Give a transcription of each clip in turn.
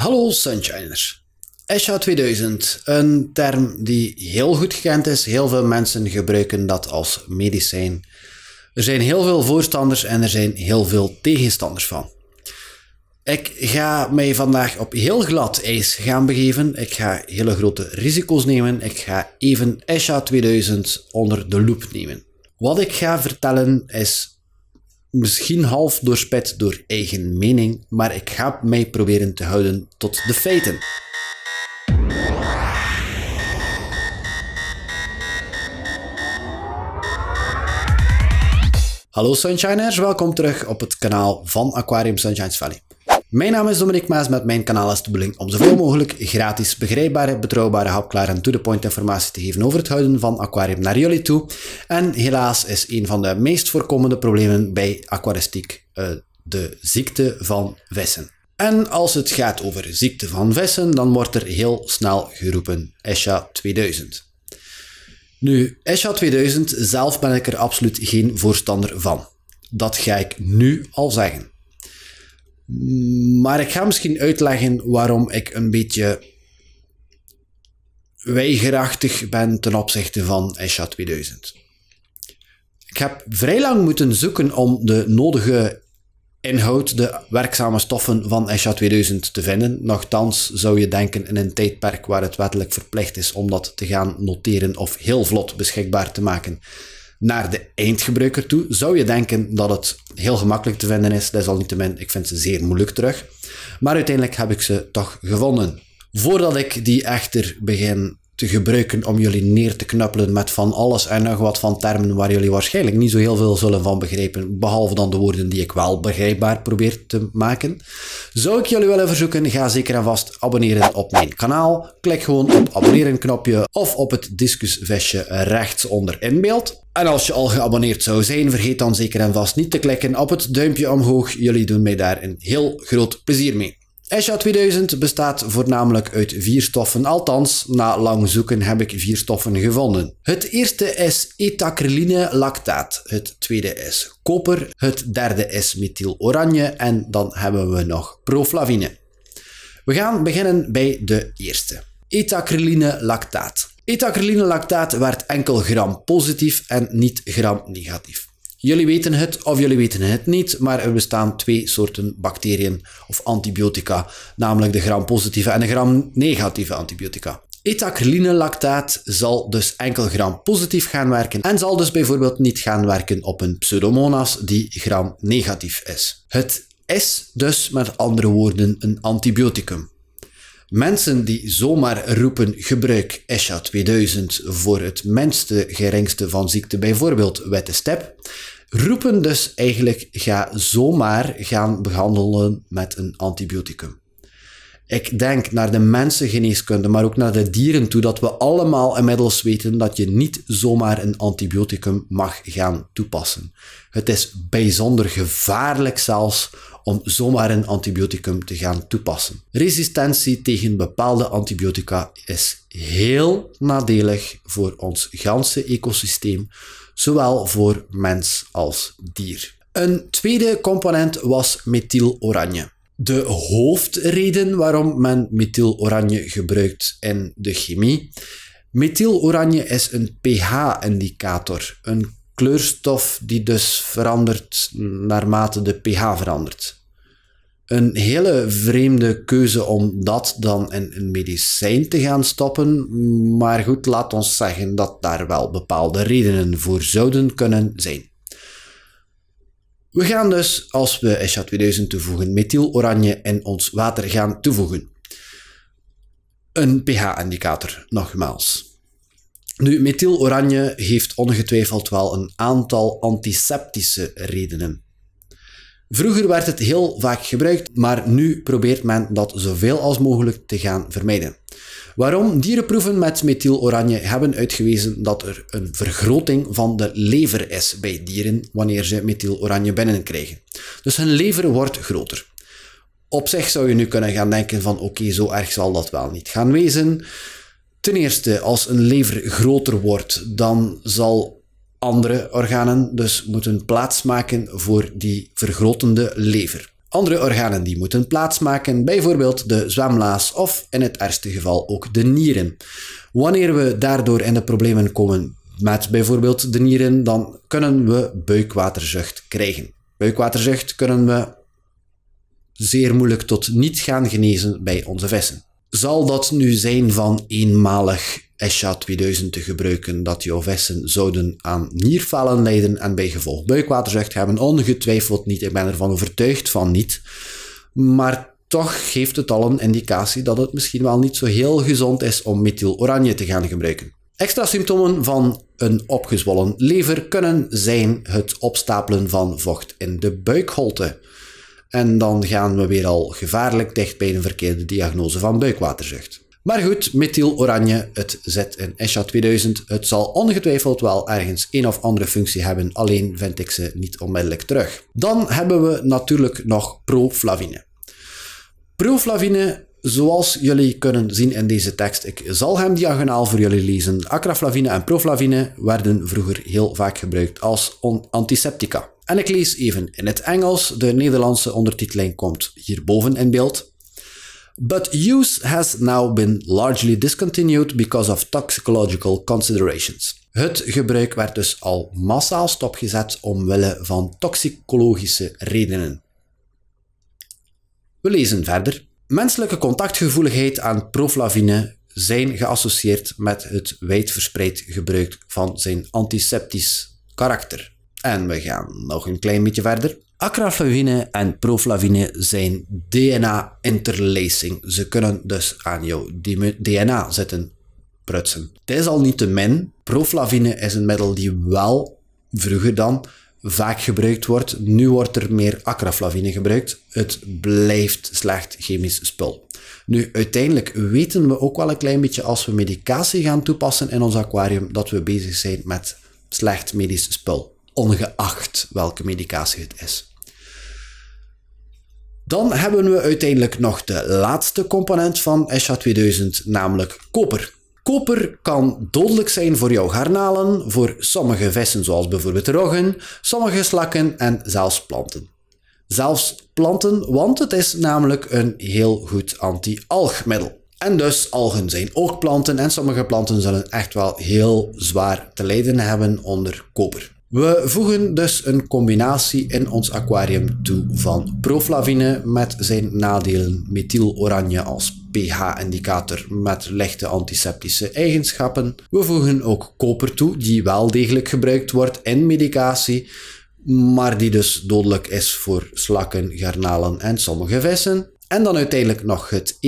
Hallo Sunshiners. Esha 2000, een term die heel goed gekend is. Heel veel mensen gebruiken dat als medicijn. Er zijn heel veel voorstanders en er zijn heel veel tegenstanders van. Ik ga mij vandaag op heel glad ijs gaan begeven. Ik ga hele grote risico's nemen. Ik ga even Esha 2000 onder de loep nemen. Wat ik ga vertellen is misschien half doorspet door eigen mening, maar ik ga mij proberen te houden tot de feiten. Hallo Sunshiners, welkom terug op het kanaal van Aquarium Sunshines Valley. Mijn naam is Dominique Maas met mijn kanaal is de bedoeling om zoveel mogelijk gratis, begrijpbare, betrouwbare, hapklare en to-the-point informatie te geven over het houden van aquarium naar jullie toe. En helaas is een van de meest voorkomende problemen bij aquaristiek eh, de ziekte van vissen. En als het gaat over ziekte van vissen, dan wordt er heel snel geroepen ESHA 2000. Nu, ESHA 2000 zelf ben ik er absoluut geen voorstander van. Dat ga ik nu al zeggen. Maar ik ga misschien uitleggen waarom ik een beetje weigerachtig ben ten opzichte van Esha 2000. Ik heb vrij lang moeten zoeken om de nodige inhoud, de werkzame stoffen van Esha 2000 te vinden. Nochtans zou je denken in een tijdperk waar het wettelijk verplicht is om dat te gaan noteren of heel vlot beschikbaar te maken naar de eindgebruiker toe, zou je denken dat het heel gemakkelijk te vinden is. Desalniettemin, ik vind ze zeer moeilijk terug. Maar uiteindelijk heb ik ze toch gevonden. Voordat ik die echter begin te gebruiken om jullie neer te knuppelen met van alles en nog wat van termen waar jullie waarschijnlijk niet zo heel veel zullen van begrijpen, behalve dan de woorden die ik wel begrijpbaar probeer te maken. Zou ik jullie willen verzoeken, ga zeker en vast abonneren op mijn kanaal. Klik gewoon op abonneren knopje of op het discusvestje rechtsonder in beeld. En als je al geabonneerd zou zijn, vergeet dan zeker en vast niet te klikken op het duimpje omhoog. Jullie doen mij daar een heel groot plezier mee. Esha 2000 bestaat voornamelijk uit vier stoffen, althans, na lang zoeken heb ik vier stoffen gevonden. Het eerste is etacryline lactaat, het tweede is koper, het derde is methyloranje en dan hebben we nog proflavine. We gaan beginnen bij de eerste. Etacryline lactaat. Etacryline lactaat werd enkel gram positief en niet gram negatief. Jullie weten het of jullie weten het niet, maar er bestaan twee soorten bacteriën of antibiotica, namelijk de gram-positieve en de gram-negatieve antibiotica. lactaat zal dus enkel gram-positief gaan werken en zal dus bijvoorbeeld niet gaan werken op een pseudomonas die gram-negatief is. Het is dus met andere woorden een antibioticum. Mensen die zomaar roepen gebruik ESHA 2000 voor het minste geringste van ziekte, bijvoorbeeld witte step, roepen dus eigenlijk ga zomaar gaan behandelen met een antibioticum. Ik denk naar de mensengeneeskunde, maar ook naar de dieren toe, dat we allemaal inmiddels weten dat je niet zomaar een antibioticum mag gaan toepassen. Het is bijzonder gevaarlijk zelfs om zomaar een antibioticum te gaan toepassen. Resistentie tegen bepaalde antibiotica is heel nadelig voor ons ganse ecosysteem, zowel voor mens als dier. Een tweede component was methyloranje de hoofdreden waarom men methyloranje gebruikt in de chemie. Methyloranje is een pH-indicator, een kleurstof die dus verandert naarmate de pH verandert. Een hele vreemde keuze om dat dan in een medicijn te gaan stoppen, maar goed, laat ons zeggen dat daar wel bepaalde redenen voor zouden kunnen zijn. We gaan dus, als we SHA 2000 toevoegen, methyloranje en ons water gaan toevoegen. Een pH-indicator, nogmaals. Nu, methyloranje heeft ongetwijfeld wel een aantal antiseptische redenen. Vroeger werd het heel vaak gebruikt, maar nu probeert men dat zoveel als mogelijk te gaan vermijden. Waarom dierenproeven met methyloranje hebben uitgewezen dat er een vergroting van de lever is bij dieren wanneer ze methyloranje binnenkrijgen. Dus hun lever wordt groter. Op zich zou je nu kunnen gaan denken van oké, zo erg zal dat wel niet gaan wezen. Ten eerste, als een lever groter wordt, dan zal andere organen dus moeten plaatsmaken voor die vergrotende lever. Andere organen die moeten plaatsmaken, bijvoorbeeld de zwamlaas of in het ergste geval ook de nieren. Wanneer we daardoor in de problemen komen met bijvoorbeeld de nieren, dan kunnen we buikwaterzucht krijgen. Buikwaterzucht kunnen we zeer moeilijk tot niet gaan genezen bij onze vissen zal dat nu zijn van eenmalig ESHA 2000 te gebruiken, dat jouw vissen zouden aan nierfalen leiden en bij gevolg buikwaterzucht hebben? Ongetwijfeld niet, ik ben ervan overtuigd van niet. Maar toch geeft het al een indicatie dat het misschien wel niet zo heel gezond is om methyloranje te gaan gebruiken. Extra symptomen van een opgezwollen lever kunnen zijn het opstapelen van vocht in de buikholte. En dan gaan we weer al gevaarlijk dicht bij een verkeerde diagnose van buikwaterzucht. Maar goed, methyloranje, oranje, het zit in ESHA 2000. Het zal ongetwijfeld wel ergens een of andere functie hebben, alleen vind ik ze niet onmiddellijk terug. Dan hebben we natuurlijk nog proflavine. Proflavine Zoals jullie kunnen zien in deze tekst, ik zal hem diagonaal voor jullie lezen. Acraflavine en proflavine werden vroeger heel vaak gebruikt als antiseptica. En ik lees even in het Engels, de Nederlandse ondertiteling komt hierboven in beeld. But use has now been largely discontinued because of toxicological considerations. Het gebruik werd dus al massaal stopgezet omwille van toxicologische redenen. We lezen verder. Menselijke contactgevoeligheid aan proflavine zijn geassocieerd met het wijdverspreid gebruik van zijn antiseptisch karakter. En we gaan nog een klein beetje verder. Acraflavine en proflavine zijn DNA-interlacing. Ze kunnen dus aan jouw DNA zitten prutsen. Het is al niet te min. Proflavine is een middel die wel vroeger dan vaak gebruikt wordt. Nu wordt er meer acraflavine gebruikt. Het blijft slecht chemisch spul. Nu, uiteindelijk weten we ook wel een klein beetje als we medicatie gaan toepassen in ons aquarium dat we bezig zijn met slecht medisch spul, ongeacht welke medicatie het is. Dan hebben we uiteindelijk nog de laatste component van ESHA 2000, namelijk koper. Koper kan dodelijk zijn voor jouw garnalen, voor sommige vissen zoals bijvoorbeeld roggen, sommige slakken en zelfs planten. Zelfs planten, want het is namelijk een heel goed anti-algmiddel. En dus algen zijn ook planten en sommige planten zullen echt wel heel zwaar te lijden hebben onder koper. We voegen dus een combinatie in ons aquarium toe van proflavine met zijn nadelen, methyloranje als pH-indicator met lichte antiseptische eigenschappen. We voegen ook koper toe, die wel degelijk gebruikt wordt in medicatie, maar die dus dodelijk is voor slakken, garnalen en sommige vissen. En dan uiteindelijk nog het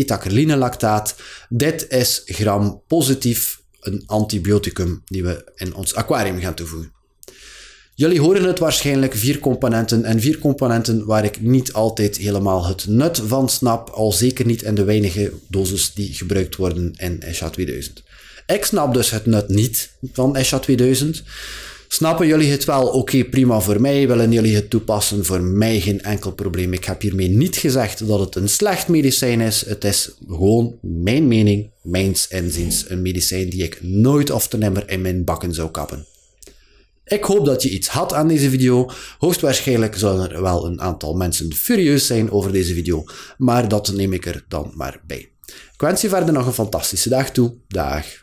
lactaat. Dit is gram positief, een antibioticum die we in ons aquarium gaan toevoegen. Jullie horen het waarschijnlijk vier componenten en vier componenten waar ik niet altijd helemaal het nut van snap, al zeker niet in de weinige doses die gebruikt worden in SH 2000. Ik snap dus het nut niet van SH 2000. Snappen jullie het wel? Oké, prima voor mij. Willen jullie het toepassen? Voor mij geen enkel probleem. Ik heb hiermee niet gezegd dat het een slecht medicijn is. Het is gewoon mijn mening, mijns inziens, een medicijn die ik nooit of te nimmer in mijn bakken zou kappen. Ik hoop dat je iets had aan deze video. Hoogstwaarschijnlijk zullen er wel een aantal mensen furieus zijn over deze video, maar dat neem ik er dan maar bij. Ik wens je verder nog een fantastische dag toe. Dag.